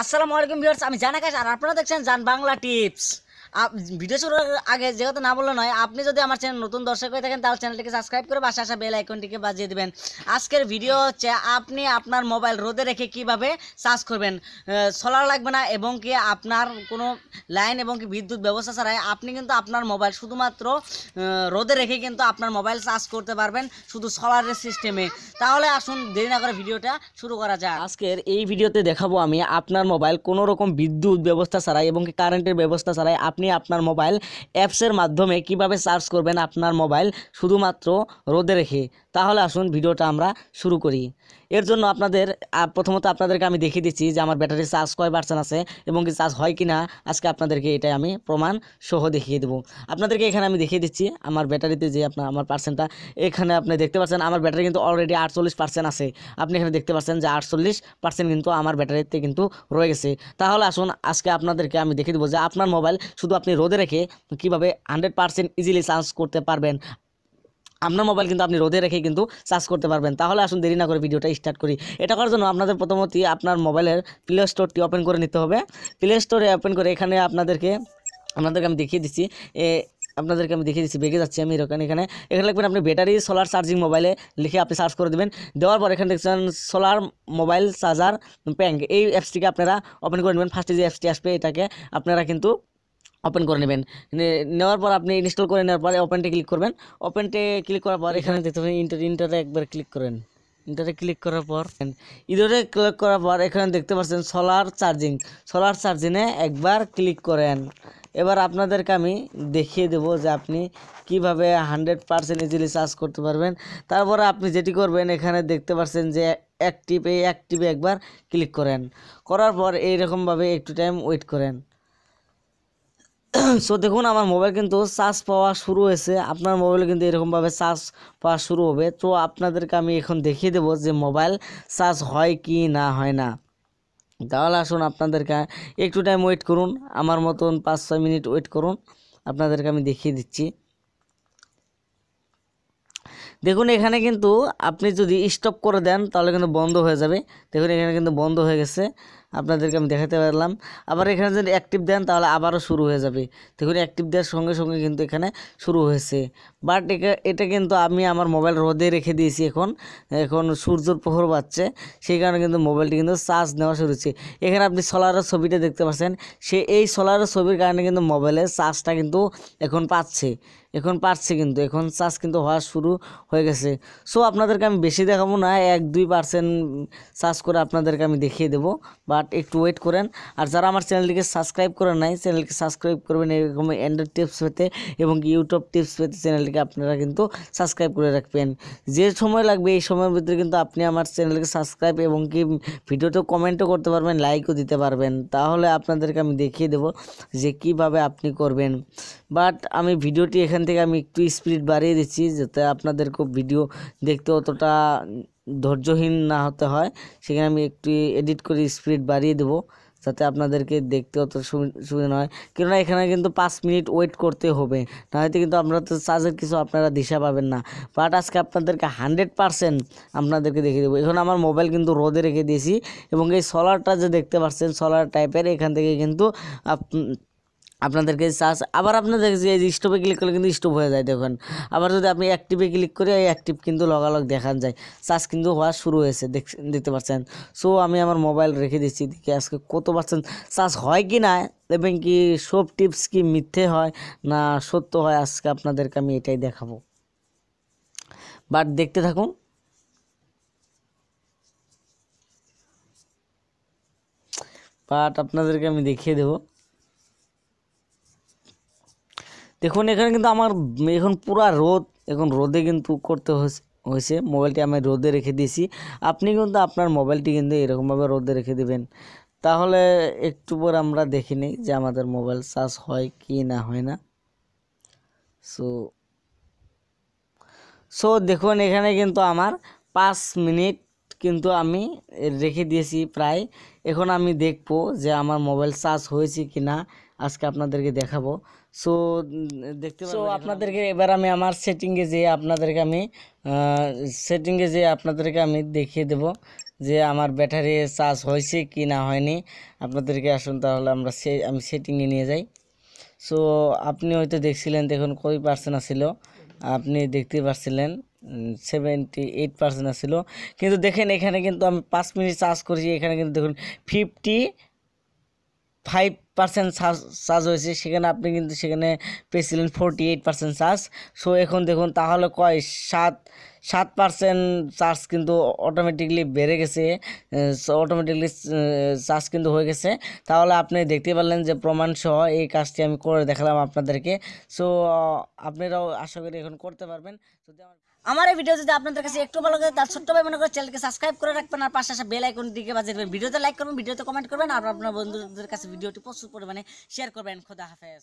আসসালামু আলাইকুম ভিউয়ার্স আমি জানা কাজ আর আপনারা দেখছেন জান বাংলা টিপস ভিডিও শুরুর আগে যে কথা না বললে নয় আপনি যদি আমার চ্যানেল নতুন দর্শক হয়ে থাকেন তাহলে চ্যানেলটিকে সাবস্ক্রাইব করে পাশে আসা বেল আইকনটিকে বাজিয়ে দেবেন আজকের ভিডিও হচ্ছে আপনি আপনার মোবাইল রোদে রেখে কিভাবে চার্জ করবেন সোলার লাগবে না এবং কি আপনার কোনো লাইন এবং কি বিদ্যুৎ ব্যবস্থা ছাড়াই আপনি কিন্তু আপনার মোবাইল শুধুমাত্র রোদে রেখে কিন্তু আপনার মোবাইল চার্জ করতে পারবেন শুধু সোলারের সিস্টেমে তাহলে আসুন দেরি না করে ভিডিওটা শুরু করা যায় আজকের এই ভিডিওতে দেখাবো আমি আপনার মোবাইল কোনো রকম বিদ্যুৎ ব্যবস্থা ছাড়াই এবং কি কারেন্টের ব্যবস্থা ছাড়াই আপনি আপনি আপনার মোবাইল অ্যাপসের মাধ্যমে কিভাবে চার্জ করবেন আপনার মোবাইল শুধুমাত্র রোদে রেখে তাহলে আসুন ভিডিওটা আমরা শুরু করি এর জন্য আপনাদের প্রথমত আপনাদেরকে আমি দেখিয়ে দিচ্ছি যে আমার ব্যাটারি চার্জ কয় পার্সেন্ট আছে এবং কি চার্জ হয় কি না আজকে আপনাদেরকে এটা আমি প্রমাণ সহ দেখিয়ে দেবো আপনাদেরকে এখানে আমি দেখিয়ে দিচ্ছি আমার ব্যাটারিতে যে আপনার আমার পার্সেন্টটা এখানে আপনি দেখতে পাচ্ছেন আমার ব্যাটারি কিন্তু অলরেডি আটচল্লিশ পার্সেন্ট আছে আপনি এখানে দেখতে পাচ্ছেন যে আটচল্লিশ পার্সেন্ট কিন্তু আমার ব্যাটারিতে কিন্তু রয়ে গেছে তাহলে আসুন আজকে আপনাদেরকে আমি দেখিয়ে দেবো যে আপনার মোবাইল শুধু আপনি রোদে রেখে কীভাবে হান্ড্রেড পার্সেন্ট ইজিলি চার্জ করতে পারবেন আপনার মোবাইল কিন্তু আপনি রোদে রেখে কিন্তু চার্জ করতে পারবেন তাহলে আসুন দেরি না করে ভিডিওটা স্টার্ট করি এটা করার জন্য আপনাদের প্রথমত আপনার মোবাইলের প্লে স্টোরটি ওপেন করে নিতে হবে প্লে স্টোরে ওপেন করে এখানে আপনাদেরকে আপনাদেরকে আমি দেখিয়ে দিচ্ছি আপনাদেরকে আমি দেখিয়ে দিচ্ছি বেগে যাচ্ছি আমি এরকম এখানে এখানে লিখবেন আপনি ব্যাটারি সোলার চার্জিং মোবাইলে লিখে আপনি সার্চ করে দেবেন দেওয়ার পর এখানে দেখছেন সোলার মোবাইল চার্জার প্যাঙ্ক এই অ্যাপসটিকে আপনারা ওপেন করে নেবেন ফার্স্টে যে অ্যাপসটি আসবে এটাকে আপনারা কিন্তু ওপেন করে নেবেন নেওয়ার পর আপনি ইনস্টল করে নেওয়ার পরে ওপেনটে ক্লিক করবেন ওপেনটে ক্লিক করার পর এখানে দেখতে পাবেন ইন্টার ইন্টারে একবার ক্লিক করেন ইন্টারে ক্লিক করার পর ইন্টারে ক্লিক করার পর এখানে দেখতে পাচ্ছেন সোলার চার্জিং সোলার চার্জিংয়ে একবার ক্লিক করেন এবার আপনাদেরকে আমি দেখিয়ে দেব যে আপনি কিভাবে হান্ড্রেড পারসেন্ট ইজিলি চার্জ করতে পারবেন তারপরে আপনি যেটি করবেন এখানে দেখতে পাচ্ছেন যে অ্যাক্টিভ এই অ্যাক্টিভে একবার ক্লিক করেন করার পর এইরকমভাবে একটু টাইম ওয়েট করেন সো দেখুন আমার মোবাইল কিন্তু চার্জ পাওয়া শুরু হয়েছে আপনার মোবাইল কিন্তু এরকমভাবে চার্জ পাওয়া শুরু হবে তো আপনাদেরকে আমি এখন দেখিয়ে দেবো যে মোবাইল চার্জ হয় কি না হয় না তাহলে আসুন আপনাদেরকে একটু টাইম ওয়েট করুন আমার মতন পাঁচ ছয় মিনিট ওয়েট করুন আপনাদেরকে আমি দেখিয়ে দিচ্ছি দেখুন এখানে কিন্তু আপনি যদি স্টপ করে দেন তাহলে কিন্তু বন্ধ হয়ে যাবে দেখুন এখানে কিন্তু বন্ধ হয়ে গেছে আপনাদেরকে আমি দেখাতে পারলাম আবার এখানে যদি অ্যাক্টিভ দেন তাহলে আবারও শুরু হয়ে যাবে দেখুন অ্যাক্টিভ দেওয়ার সঙ্গে সঙ্গে কিন্তু এখানে শুরু হয়েছে বাট এটা কিন্তু আমি আমার মোবাইল রোদে রেখে দিয়েছি এখন এখন সূর্যর প্রহর বাড়ছে সেই কারণে কিন্তু মোবাইলটি কিন্তু চার্জ নেওয়া শুরু হচ্ছে এখানে আপনি সোলারের ছবিটা দেখতে পাচ্ছেন সে এই সোলারের ছবির কারণে কিন্তু মোবাইলের চার্জটা কিন্তু এখন পাচ্ছে এখন পারছে কিন্তু এখন চার্জ কিন্তু হওয়া শুরু হয়ে গেছে সো আপনাদেরকে আমি বেশি দেখাবো না এক দুই পার্সেন্ট চার্জ করে আপনাদেরকে আমি দেখিয়ে দেবো বা বাট একটু ওয়েট করেন আর যারা আমার চ্যানেলটিকে সাবস্ক্রাইব করেন নাই চ্যানেলকে সাবস্ক্রাইব করবেন এরকম অ্যান্ড্রয়েড টিপস পেতে এবং ইউটিউব টিপস পেতে চ্যানেলটিকে আপনারা কিন্তু সাবস্ক্রাইব করে রাখবেন যে সময় লাগবে এই সময়ের ভিতরে কিন্তু আপনি আমার চ্যানেলকে সাবস্ক্রাইব এবং কি ভিডিওতে কমেন্টও করতে পারবেন লাইকও দিতে পারবেন তাহলে আপনাদেরকে আমি দেখিয়ে দেব যে কিভাবে আপনি করবেন বাট আমি ভিডিওটি এখান থেকে আমি একটু স্পিড বাড়িয়ে দিচ্ছি যাতে আপনাদের খুব ভিডিও দেখতে অতটা ধৈর্যহীন না হতে হয় সেখানে আমি একটু এডিট করে স্পিড বাড়িয়ে দেবো যাতে আপনাদেরকে দেখতে অত সুবিধা নয় কেননা এখানে কিন্তু পাঁচ মিনিট ওয়েট করতে হবে নাহলে কিন্তু আপনারা তো চার্জের কিছু আপনারা দিশা পাবেন না বাট আজকে আপনাদেরকে হান্ড্রেড পারসেন্ট আপনাদেরকে দেখিয়ে দেবো এখন আমার মোবাইল কিন্তু রোদে রেখে দিয়েছি এবং এই সোলারটা যে দেখতে পাচ্ছেন সোলার টাইপের এখান থেকে কিন্তু আপ আপনাদেরকে চার্জ আবার আপনাদের যে স্টোভে ক্লিক করলে কিন্তু স্টোভ হয়ে যায় দেখুন আবার যদি আপনি অ্যাক্টিভে ক্লিক করে এই অ্যাক্টিভ কিন্তু লগালগ দেখান যায় চার্জ কিন্তু হওয়া শুরু হয়েছে দেখতে পাচ্ছেন সো আমি আমার মোবাইল রেখে দিচ্ছি দেখি আজকে কত পার্সেন্ট চার্জ হয় কি না দেখবেন কি সব টিপস কি মিথ্যে হয় না সত্য হয় আজকে আপনাদেরকে আমি এটাই দেখাবো বাট দেখতে থাকুন বাট আপনাদেরকে আমি দেখিয়ে দেবো দেখুন এখানে কিন্তু আমার এখন পুরা রোদ এখন রোদে কিন্তু করতে হয়েছে মোবাইলটি আমি রোদে রেখে দিয়েছি আপনি কিন্তু আপনার মোবাইলটি কিন্তু এরকমভাবে রোদে রেখে দেবেন তাহলে একটু পর আমরা দেখি নিই যে আমাদের মোবাইল চার্জ হয় কি না হয় না সো সো দেখুন এখানে কিন্তু আমার পাঁচ মিনিট কিন্তু আমি রেখে দিয়েছি প্রায় এখন আমি দেখব যে আমার মোবাইল চার্জ হয়েছে কি না আজকে আপনাদেরকে দেখাবো সো দেখতে সো আপনাদেরকে এবার আমি আমার সেটিংয়ে যেয়ে আপনাদেরকে আমি সেটিংয়ে যেয়ে আপনাদেরকে আমি দেখিয়ে দেব যে আমার ব্যাটারি চার্জ হয়েছে কি না হয়নি আপনাদেরকে আসুন তাহলে আমরা সে আমি সেটিংয়ে নিয়ে যাই সো আপনি হয়তো দেখছিলেন দেখুন কই পার্সেন্ট আসিল আপনি দেখতে পাচ্ছিলেন সেভেন্টি এইট পার্সেন্ট আসিল কিন্তু দেখেন এখানে কিন্তু আমি পাঁচ মিনিট চার্জ করেছি এখানে কিন্তু দেখুন ফিফটি ফাইভ পার্সেন্ট চার্জ হয়েছে সেখানে আপনি কিন্তু সেখানে পেয়েছিলেন forty eight percent charge so এখন দেখুন তাহলে কয় সাত সাত পার্সেন্ট চার্জ কিন্তু অটোমেটিকলি বেড়ে গেছে অটোমেটিকলি চার্জ কিন্তু হয়ে গেছে তাহলে আপনি দেখতে পারলেন যে প্রমাণসহ এই কাজটি আমি করে দেখালাম আপনাদেরকে সো আপনারাও আশা করি এখন করতে পারবেন যদি আমার আমার এই ভিডিও যদি আপনাদের কাছে একটু ভালো লাগে তার ছোট্ট ভাই মনে করে চ্যানেলকে সাবস্ক্রাইব করে রাখবেন আর পাশে আসা বেল আইকন দিকে বাজে দেবেন ভিডিওতে লাইক করবেন ভিডিওতে কমেন্ট করবেন আর আপনার বন্ধুদের কাছে ভিডিওটি প্রচুর পরিমাণে শেয়ার করবেন খোদা হাফেজ